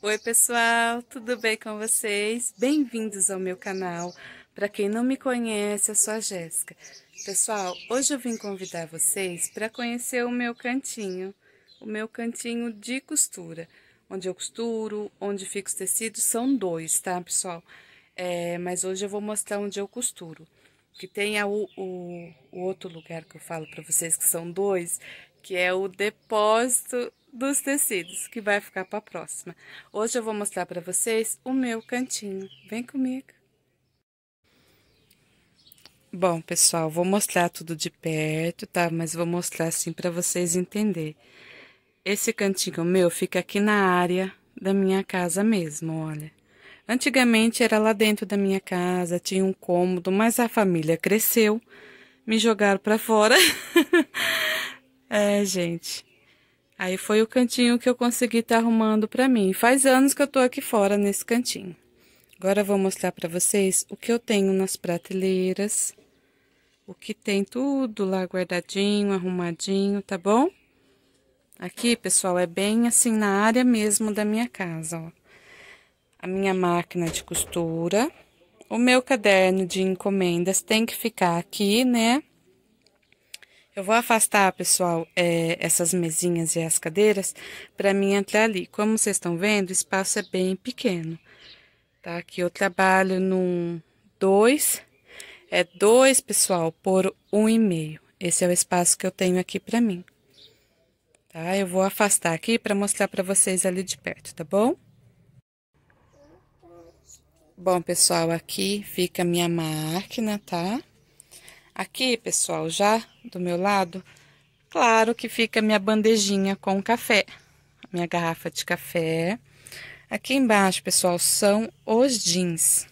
Oi, pessoal, tudo bem com vocês? Bem-vindos ao meu canal. Para quem não me conhece, eu sou a Jéssica. Pessoal, hoje eu vim convidar vocês para conhecer o meu cantinho, o meu cantinho de costura, onde eu costuro, onde fica os tecidos, são dois, tá, pessoal? É, mas hoje eu vou mostrar onde eu costuro. Que tem a, o, o outro lugar que eu falo para vocês, que são dois, que é o depósito dos tecidos, que vai ficar para a próxima. Hoje eu vou mostrar para vocês o meu cantinho. Vem comigo. Bom, pessoal, vou mostrar tudo de perto, tá? Mas vou mostrar assim para vocês entender. Esse cantinho meu fica aqui na área da minha casa mesmo, olha. Antigamente era lá dentro da minha casa, tinha um cômodo, mas a família cresceu, me jogaram para fora. é, gente. Aí foi o cantinho que eu consegui estar tá arrumando para mim. Faz anos que eu tô aqui fora nesse cantinho. Agora vou mostrar para vocês o que eu tenho nas prateleiras. O que tem tudo lá guardadinho, arrumadinho, tá bom? Aqui, pessoal, é bem assim na área mesmo da minha casa, ó. A minha máquina de costura. O meu caderno de encomendas tem que ficar aqui, né? Eu vou afastar, pessoal, é, essas mesinhas e as cadeiras para mim entrar ali. Como vocês estão vendo, o espaço é bem pequeno. Tá? Aqui eu trabalho num 2, é 2, pessoal, por 1,5. Um e meio. Esse é o espaço que eu tenho aqui para mim. Tá? Eu vou afastar aqui para mostrar para vocês ali de perto, tá bom? Bom, pessoal, aqui fica a minha máquina, tá? Aqui, pessoal, já do meu lado, claro que fica minha bandejinha com café. Minha garrafa de café. Aqui embaixo, pessoal, são os jeans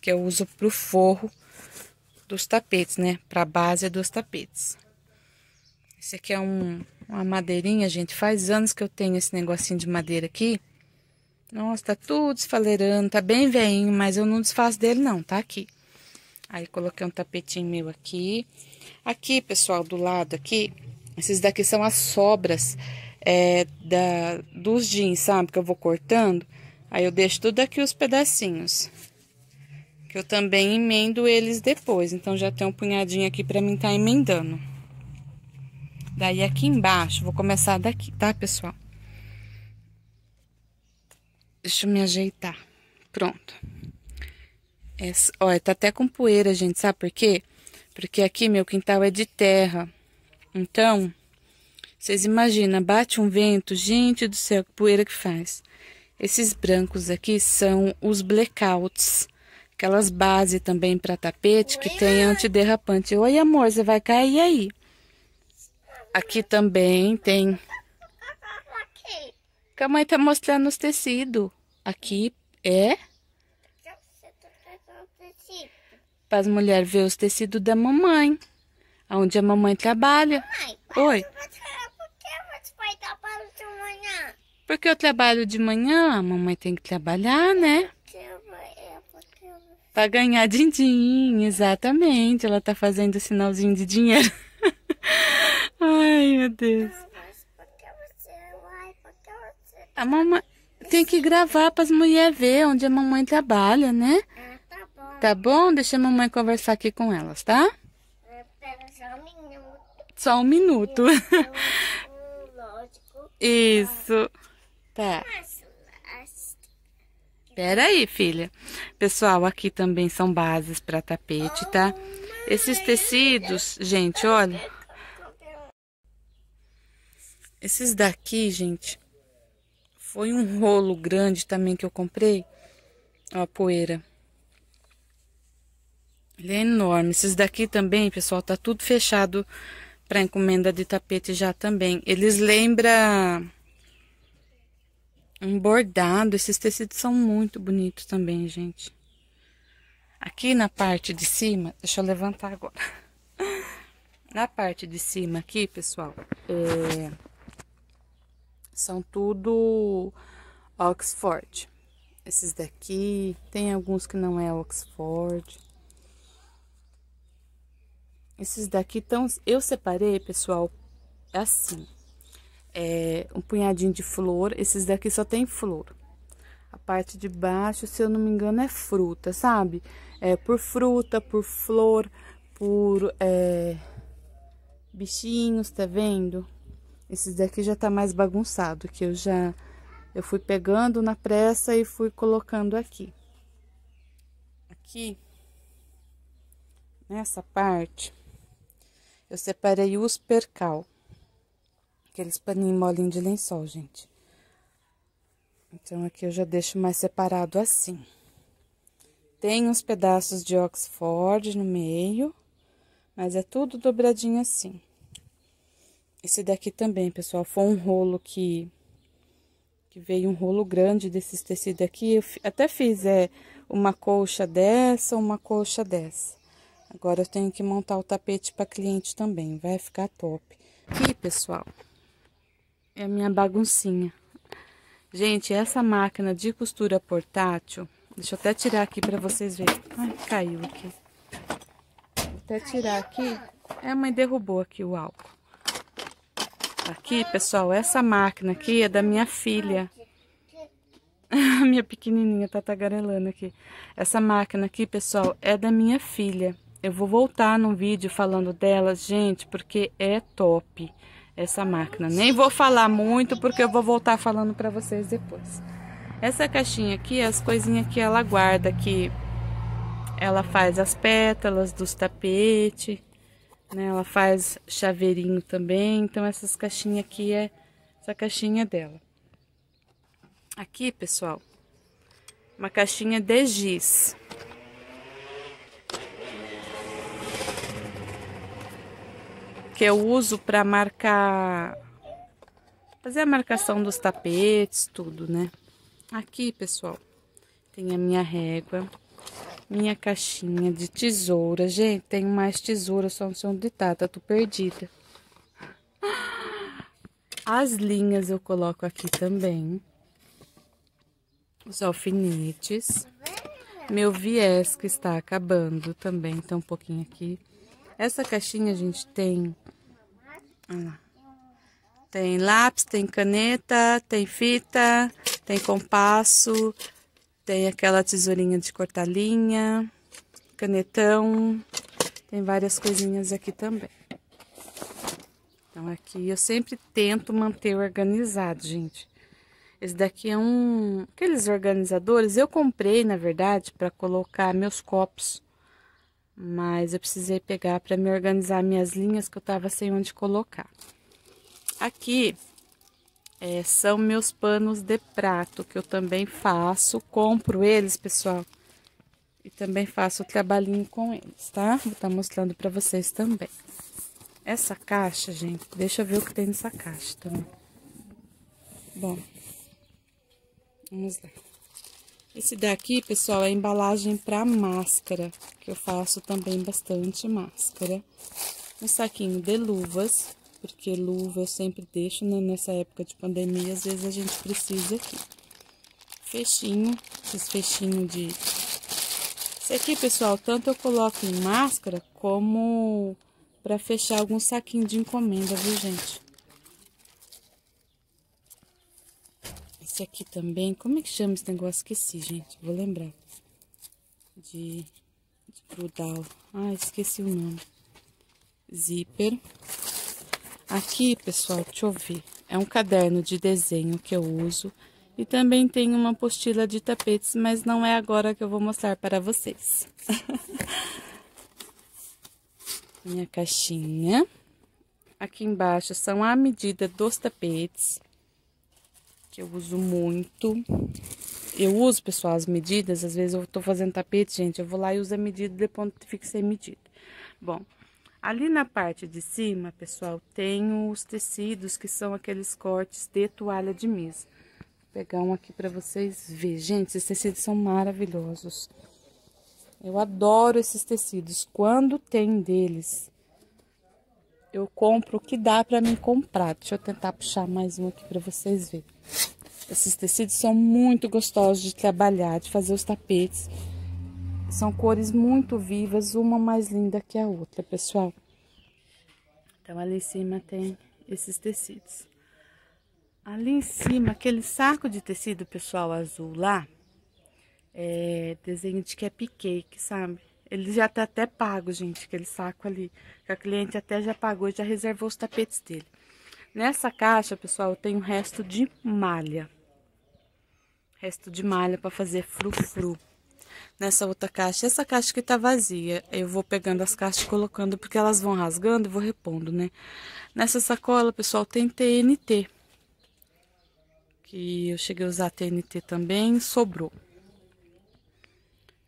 que eu uso pro forro dos tapetes, né? Pra base dos tapetes. Esse aqui é um, uma madeirinha, gente. Faz anos que eu tenho esse negocinho de madeira aqui. Nossa, tá tudo esfaleirando, tá bem veinho, mas eu não desfaço dele não, tá aqui. Aí, coloquei um tapetinho meu aqui. Aqui, pessoal, do lado aqui, esses daqui são as sobras é, da, dos jeans, sabe? Que eu vou cortando. Aí, eu deixo tudo aqui os pedacinhos. Que eu também emendo eles depois. Então, já tem um punhadinho aqui pra mim tá emendando. Daí, aqui embaixo, vou começar daqui, tá, pessoal? Deixa eu me ajeitar. Pronto. É, ó, tá até com poeira, gente, sabe por quê? Porque aqui meu quintal é de terra. Então, vocês imaginam, bate um vento, gente do céu, que poeira que faz. Esses brancos aqui são os blackouts, aquelas bases também para tapete que tem antiderrapante. Oi, amor, você vai cair aí. Aqui também tem. Que a mãe tá mostrando os tecidos. Aqui é para as mulheres ver os tecidos da mamãe, onde a mamãe trabalha. Mãe, Oi. Porque eu trabalho de manhã, a mamãe tem que trabalhar, né? É, para ganhar din-din, exatamente. Ela tá fazendo sinalzinho de dinheiro. Ai, meu Deus. A mamãe tem que gravar para as mulheres ver onde a mamãe trabalha, né? Ah, Tá bom? Deixa a mamãe conversar aqui com elas, tá? Só um minuto. Então, Isso. Tá. Pera aí, filha. Pessoal, aqui também são bases para tapete, tá? Esses tecidos, gente, olha. Esses daqui, gente, foi um rolo grande também que eu comprei. Ó, a poeira. Ele é enorme. Esses daqui também, pessoal, tá tudo fechado para encomenda de tapete já também. Eles lembram um bordado. Esses tecidos são muito bonitos também, gente. Aqui na parte de cima, deixa eu levantar agora. Na parte de cima aqui, pessoal, é, são tudo Oxford. Esses daqui, tem alguns que não é Oxford. Esses daqui estão... Eu separei, pessoal, assim. É, um punhadinho de flor. Esses daqui só tem flor. A parte de baixo, se eu não me engano, é fruta, sabe? É por fruta, por flor, por é, bichinhos, tá vendo? Esses daqui já tá mais bagunçado, que eu já... Eu fui pegando na pressa e fui colocando aqui. Aqui. Nessa parte eu separei os percal. Aqueles paninhos molinhos de lençol, gente. Então, aqui eu já deixo mais separado assim. Tem uns pedaços de Oxford no meio, mas é tudo dobradinho assim. Esse daqui também, pessoal, foi um rolo que, que veio um rolo grande desses tecidos aqui. Eu até fiz é, uma colcha dessa, uma colcha dessa. Agora eu tenho que montar o tapete para cliente também, vai ficar top. Aqui, pessoal, é a minha baguncinha. Gente, essa máquina de costura portátil, deixa eu até tirar aqui para vocês verem. Ai, caiu aqui. Vou até tirar aqui. É, a mãe derrubou aqui o álcool. Aqui, pessoal, essa máquina aqui é da minha filha. minha pequenininha tá tagarelando aqui. Essa máquina aqui, pessoal, é da minha filha. Eu vou voltar num vídeo falando delas, gente, porque é top essa máquina. Nem vou falar muito, porque eu vou voltar falando pra vocês depois. Essa caixinha aqui, é as coisinhas que ela guarda, que ela faz as pétalas dos tapetes, né? Ela faz chaveirinho também, então essas caixinhas aqui é essa caixinha dela. Aqui, pessoal, uma caixinha de giz. que eu uso para marcar, fazer a marcação dos tapetes, tudo, né? Aqui, pessoal, tem a minha régua, minha caixinha de tesoura. Gente, tenho mais tesoura, só não sei onde tá, tá tudo perdida. As linhas eu coloco aqui também. Os alfinetes. Meu viés que está acabando também, tem tá um pouquinho aqui. Essa caixinha, gente, tem... Tem lápis, tem caneta, tem fita, tem compasso, tem aquela tesourinha de cortar linha, canetão, tem várias coisinhas aqui também. Então, aqui eu sempre tento manter organizado, gente. Esse daqui é um... Aqueles organizadores eu comprei, na verdade, para colocar meus copos mas eu precisei pegar para me organizar minhas linhas que eu tava sem onde colocar. Aqui é, são meus panos de prato que eu também faço, compro eles, pessoal, e também faço o trabalhinho com eles, tá? Vou estar tá mostrando para vocês também. Essa caixa, gente, deixa eu ver o que tem nessa caixa também. Tá? Bom, vamos lá. Esse daqui, pessoal, é embalagem para máscara, que eu faço também bastante máscara. Um saquinho de luvas, porque luva eu sempre deixo né? nessa época de pandemia, às vezes a gente precisa aqui. Fechinho, esses fechinhos de... Esse aqui, pessoal, tanto eu coloco em máscara, como para fechar algum saquinho de encomenda, viu, gente? esse aqui também. Como é que chama esse negócio? Esqueci, gente. Vou lembrar. De, de Ah, esqueci o nome. Zíper. Aqui, pessoal, deixa eu ver. É um caderno de desenho que eu uso. E também tem uma apostila de tapetes, mas não é agora que eu vou mostrar para vocês. Minha caixinha. Aqui embaixo são a medida dos tapetes que eu uso muito. Eu uso, pessoal, as medidas. Às vezes eu tô fazendo tapete, gente, eu vou lá e uso a medida de ponto que fica sem medida. Bom, ali na parte de cima, pessoal, tenho os tecidos que são aqueles cortes de toalha de mesa. Vou pegar um aqui pra vocês verem. Gente, esses tecidos são maravilhosos. Eu adoro esses tecidos. Quando tem deles eu compro o que dá para mim comprar. Deixa eu tentar puxar mais um aqui para vocês verem. Esses tecidos são muito gostosos de trabalhar, de fazer os tapetes. São cores muito vivas, uma mais linda que a outra, pessoal. Então, ali em cima tem esses tecidos. Ali em cima, aquele saco de tecido, pessoal, azul lá, é desenho de que é pique, sabe? Ele já tá até pago, gente, aquele saco ali. A cliente até já pagou e já reservou os tapetes dele. Nessa caixa, pessoal, tem um resto de malha. Resto de malha para fazer frufru. Nessa outra caixa, essa caixa que tá vazia, eu vou pegando as caixas e colocando, porque elas vão rasgando e vou repondo, né? Nessa sacola, pessoal, tem TNT. Que eu cheguei a usar TNT também, sobrou.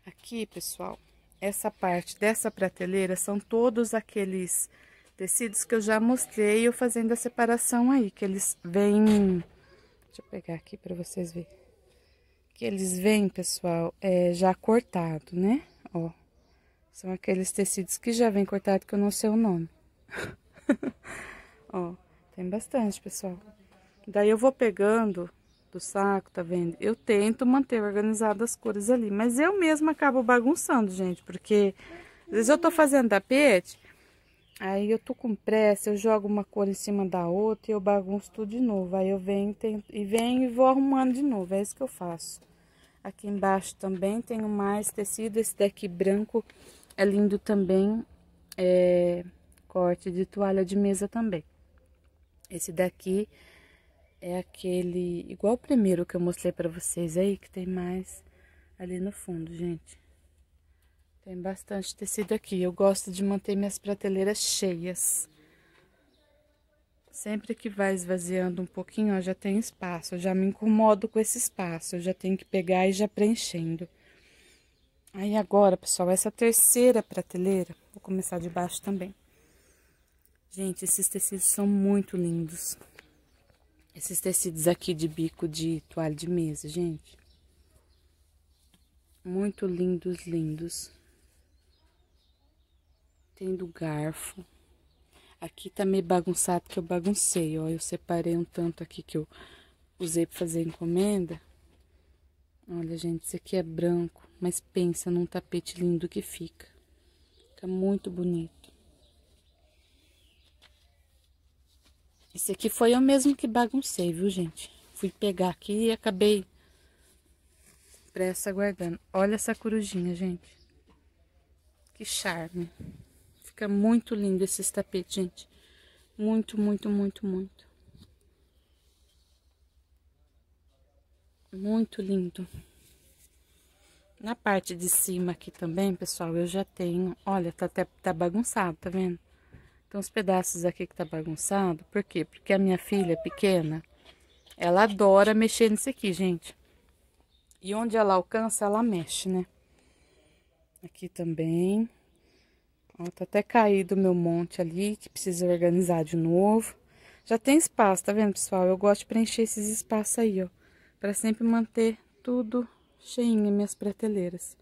Aqui, pessoal, essa parte dessa prateleira são todos aqueles tecidos que eu já mostrei eu fazendo a separação aí, que eles vêm... Deixa eu pegar aqui para vocês verem. Que eles vêm, pessoal, é, já cortado, né? Ó, são aqueles tecidos que já vem cortado que eu não sei o nome. Ó, tem bastante, pessoal. Daí eu vou pegando do saco, tá vendo? Eu tento manter organizadas as cores ali, mas eu mesma acabo bagunçando, gente, porque às vezes eu tô fazendo tapete, aí eu tô com pressa, eu jogo uma cor em cima da outra e eu bagunço tudo de novo. Aí eu venho tento, e venho e vou arrumando de novo, é isso que eu faço. Aqui embaixo também tenho mais tecido, esse daqui branco é lindo também, é corte de toalha de mesa também. Esse daqui é aquele igual o primeiro que eu mostrei para vocês aí, que tem mais ali no fundo, gente. Tem bastante tecido aqui. Eu gosto de manter minhas prateleiras cheias. Sempre que vai esvaziando um pouquinho, ó, já tem espaço. Eu já me incomodo com esse espaço. Eu já tenho que pegar e já preenchendo. Aí agora, pessoal, essa terceira prateleira, vou começar de baixo também. Gente, esses tecidos são muito lindos. Esses tecidos aqui de bico de toalha de mesa, gente. Muito lindos, lindos. Tem do garfo. Aqui tá meio bagunçado que eu baguncei, ó. Eu separei um tanto aqui que eu usei pra fazer encomenda. Olha, gente, isso aqui é branco, mas pensa num tapete lindo que fica. Fica muito bonito. Esse aqui foi eu mesmo que baguncei, viu, gente? Fui pegar aqui e acabei pressa guardando. Olha essa corujinha, gente. Que charme. Fica muito lindo esses tapetes, gente. Muito, muito, muito, muito. Muito lindo. Na parte de cima aqui também, pessoal, eu já tenho... Olha, tá até tá bagunçado, tá vendo? tem uns pedaços aqui que tá bagunçado, por quê? Porque a minha filha é pequena, ela adora mexer nisso aqui, gente. E onde ela alcança, ela mexe, né? Aqui também. Ó, tá até caído o meu monte ali, que precisa organizar de novo. Já tem espaço, tá vendo, pessoal? Eu gosto de preencher esses espaços aí, ó. Pra sempre manter tudo cheinho, minhas prateleiras.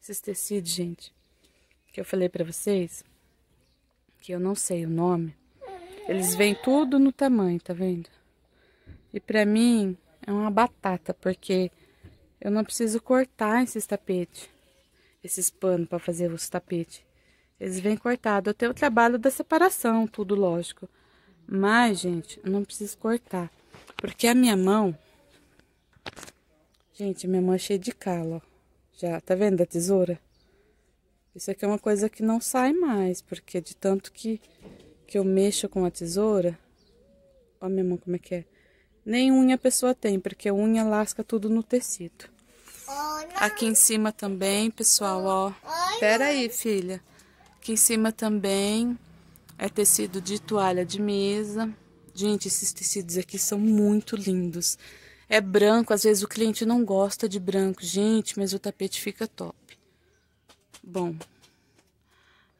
Esses tecidos, gente, que eu falei pra vocês, que eu não sei o nome, eles vêm tudo no tamanho, tá vendo? E pra mim é uma batata, porque eu não preciso cortar esses tapetes, esses panos pra fazer os tapetes. Eles vêm cortados. Eu tenho o trabalho da separação, tudo lógico. Mas, gente, eu não preciso cortar. Porque a minha mão... Gente, minha mão é cheia de calo, ó. Já, tá vendo a tesoura? Isso aqui é uma coisa que não sai mais, porque de tanto que, que eu mexo com a tesoura... Ó minha mão como é que é. Nem unha a pessoa tem, porque unha lasca tudo no tecido. Aqui em cima também, pessoal, ó. Pera aí, filha. Aqui em cima também é tecido de toalha de mesa. Gente, esses tecidos aqui são muito lindos. É branco, às vezes o cliente não gosta de branco. Gente, mas o tapete fica top. Bom,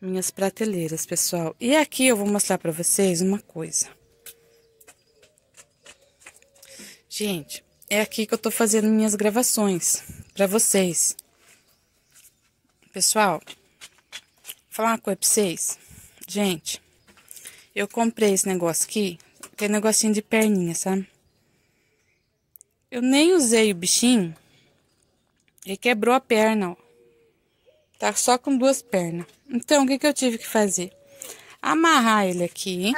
minhas prateleiras, pessoal. E aqui eu vou mostrar pra vocês uma coisa. Gente, é aqui que eu tô fazendo minhas gravações pra vocês. Pessoal, vou falar uma coisa pra vocês. Gente, eu comprei esse negócio aqui, que é um negocinho de perninha, sabe? Eu nem usei o bichinho. Ele quebrou a perna, ó. Tá só com duas pernas. Então, o que, que eu tive que fazer? Amarrar ele aqui.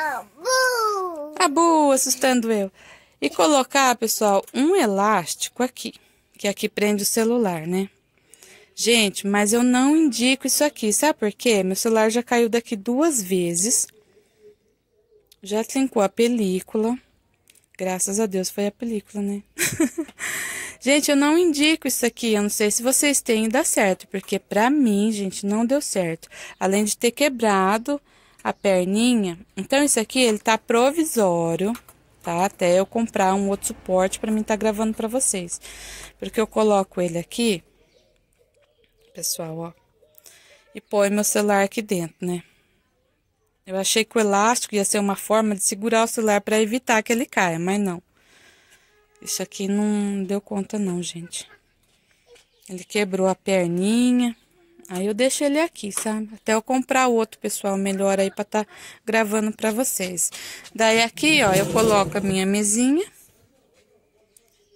Abu! assustando eu. E colocar, pessoal, um elástico aqui. Que é aqui prende o celular, né? Gente, mas eu não indico isso aqui. Sabe por quê? Meu celular já caiu daqui duas vezes. Já trincou a película. Graças a Deus foi a película, né? gente, eu não indico isso aqui. Eu não sei se vocês têm dá certo, porque pra mim, gente, não deu certo. Além de ter quebrado a perninha. Então, isso aqui, ele tá provisório, tá? Até eu comprar um outro suporte pra mim tá gravando pra vocês. Porque eu coloco ele aqui, pessoal, ó. E põe meu celular aqui dentro, né? Eu achei que o elástico ia ser uma forma de segurar o celular para evitar que ele caia, mas não. Isso aqui não deu conta não, gente. Ele quebrou a perninha. Aí eu deixo ele aqui, sabe? Até eu comprar outro, pessoal, melhor aí para tá gravando para vocês. Daí aqui, ó, eu coloco a minha mesinha.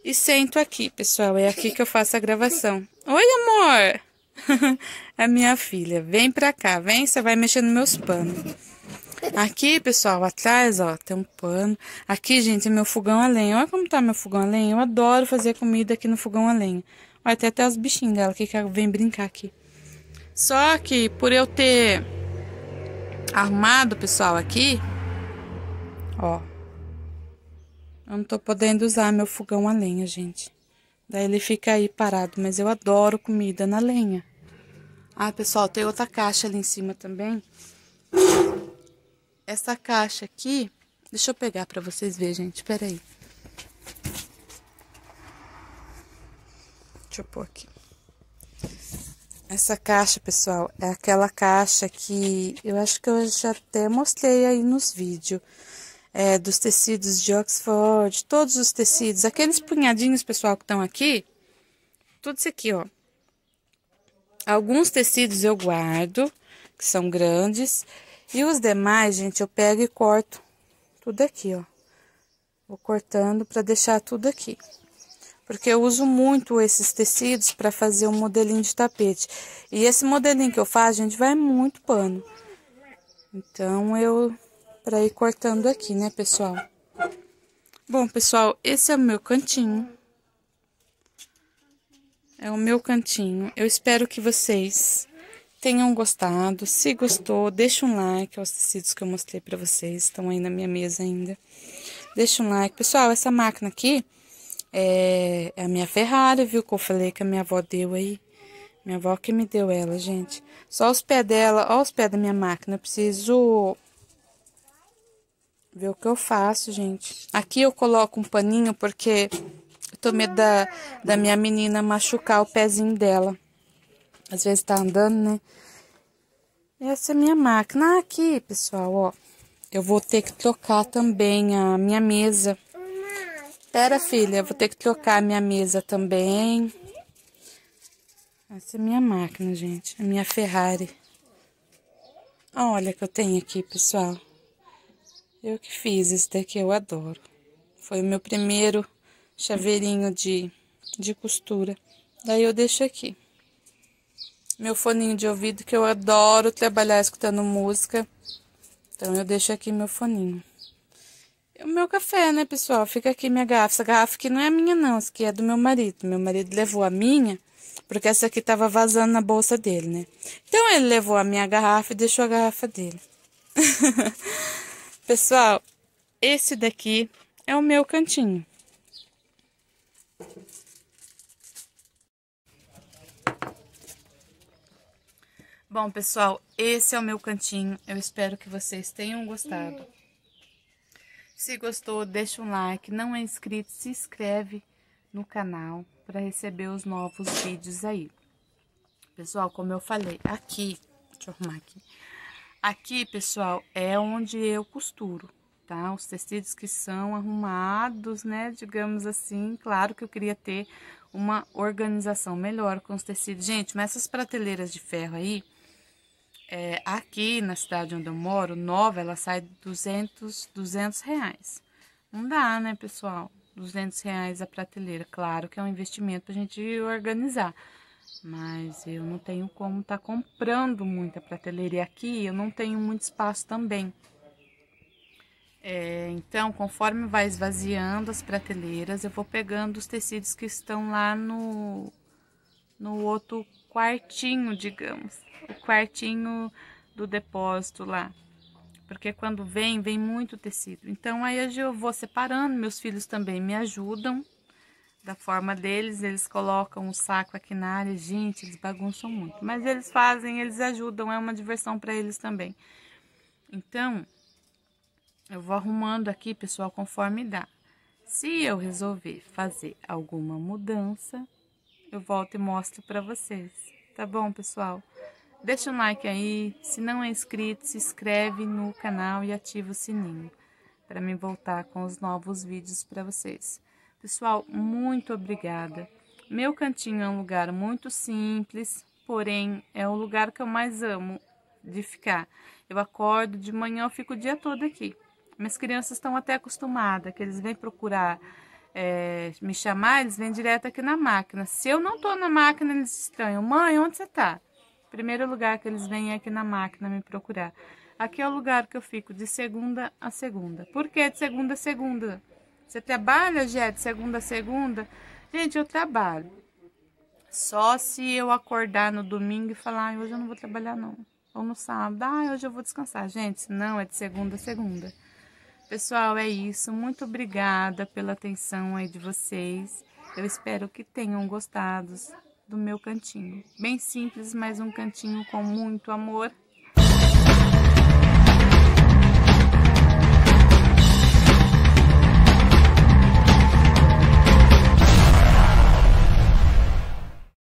E sento aqui, pessoal. É aqui que eu faço a gravação. Oi, amor! a é minha filha, vem pra cá, vem, você vai mexer nos meus panos. Aqui, pessoal, atrás, ó, tem um pano. Aqui, gente, é meu fogão a lenha. Olha como tá meu fogão a lenha. Eu adoro fazer comida aqui no fogão a lenha. Olha, tem até os bichinhos dela que vem brincar aqui. Só que, por eu ter arrumado, pessoal, aqui, ó. Eu não tô podendo usar meu fogão a lenha, gente. Daí ele fica aí parado, mas eu adoro comida na lenha. Ah, pessoal, tem outra caixa ali em cima também essa caixa aqui, deixa eu pegar para vocês verem, gente, peraí. Deixa eu pôr aqui. Essa caixa, pessoal, é aquela caixa que eu acho que eu já até mostrei aí nos vídeos. É, dos tecidos de Oxford, todos os tecidos, aqueles punhadinhos, pessoal, que estão aqui. Tudo isso aqui, ó. Alguns tecidos eu guardo, que são grandes. E os demais, gente, eu pego e corto tudo aqui, ó. Vou cortando para deixar tudo aqui. Porque eu uso muito esses tecidos para fazer um modelinho de tapete. E esse modelinho que eu faço, gente, vai muito pano. Então, eu... Para ir cortando aqui, né, pessoal? Bom, pessoal, esse é o meu cantinho. É o meu cantinho. Eu espero que vocês tenham gostado. Se gostou, deixa um like aos tecidos que eu mostrei para vocês. Estão aí na minha mesa ainda. Deixa um like. Pessoal, essa máquina aqui é, é, a minha Ferrari, viu? Que eu falei que a minha avó deu aí. Minha avó que me deu ela, gente. Só os pés dela, ó os pés da minha máquina. Eu preciso ver o que eu faço, gente. Aqui eu coloco um paninho porque eu tô medo da, da minha menina machucar o pezinho dela. Às vezes tá andando, né? Essa é a minha máquina. Ah, aqui, pessoal, ó. Eu vou ter que trocar também a minha mesa. Pera, filha, eu vou ter que trocar a minha mesa também. Essa é a minha máquina, gente. A minha Ferrari. Olha que eu tenho aqui, pessoal. Eu que fiz esse daqui, eu adoro. Foi o meu primeiro chaveirinho de, de costura. Daí eu deixo aqui meu foninho de ouvido, que eu adoro trabalhar escutando música. Então, eu deixo aqui meu foninho. O meu café, né, pessoal? Fica aqui minha garrafa. Essa garrafa aqui não é minha, não. Essa aqui é do meu marido. Meu marido levou a minha, porque essa aqui tava vazando na bolsa dele, né? Então, ele levou a minha garrafa e deixou a garrafa dele. pessoal, esse daqui é o meu cantinho. Bom, pessoal, esse é o meu cantinho. Eu espero que vocês tenham gostado. Se gostou, deixa um like. Não é inscrito, se inscreve no canal para receber os novos vídeos aí. Pessoal, como eu falei, aqui, deixa eu arrumar aqui. Aqui, pessoal, é onde eu costuro, tá? Os tecidos que são arrumados, né? Digamos assim, claro que eu queria ter uma organização melhor com os tecidos. Gente, mas essas prateleiras de ferro aí, é, aqui na cidade onde eu moro, nova, ela sai 200, 200 reais. Não dá, né, pessoal? 200 reais a prateleira. Claro que é um investimento pra gente organizar. Mas eu não tenho como estar tá comprando muita prateleira. E aqui eu não tenho muito espaço também. É, então, conforme vai esvaziando as prateleiras, eu vou pegando os tecidos que estão lá no, no outro quartinho, digamos, o quartinho do depósito lá. Porque quando vem, vem muito tecido. Então, aí eu vou separando, meus filhos também me ajudam da forma deles, eles colocam o saco aqui na área, gente, eles bagunçam muito. Mas eles fazem, eles ajudam, é uma diversão para eles também. Então, eu vou arrumando aqui, pessoal, conforme dá. Se eu resolver fazer alguma mudança, eu volto e mostro para vocês. Tá bom, pessoal? Deixa um like aí, se não é inscrito, se inscreve no canal e ativa o sininho para me voltar com os novos vídeos para vocês. Pessoal, muito obrigada. Meu cantinho é um lugar muito simples, porém é o lugar que eu mais amo de ficar. Eu acordo de manhã, eu fico o dia todo aqui. Minhas crianças estão até acostumadas, que eles vêm procurar é, me chamar, eles vêm direto aqui na máquina. Se eu não tô na máquina, eles estranham. Mãe, onde você tá? Primeiro lugar que eles vêm é aqui na máquina me procurar. Aqui é o lugar que eu fico de segunda a segunda. Por que de segunda a segunda? Você trabalha, já de segunda a segunda? Gente, eu trabalho. Só se eu acordar no domingo e falar, ah, hoje eu não vou trabalhar não. Ou no sábado, ah, hoje eu vou descansar. Gente, não, é de segunda a segunda. Pessoal, é isso. Muito obrigada pela atenção aí de vocês. Eu espero que tenham gostado do meu cantinho. Bem simples, mas um cantinho com muito amor.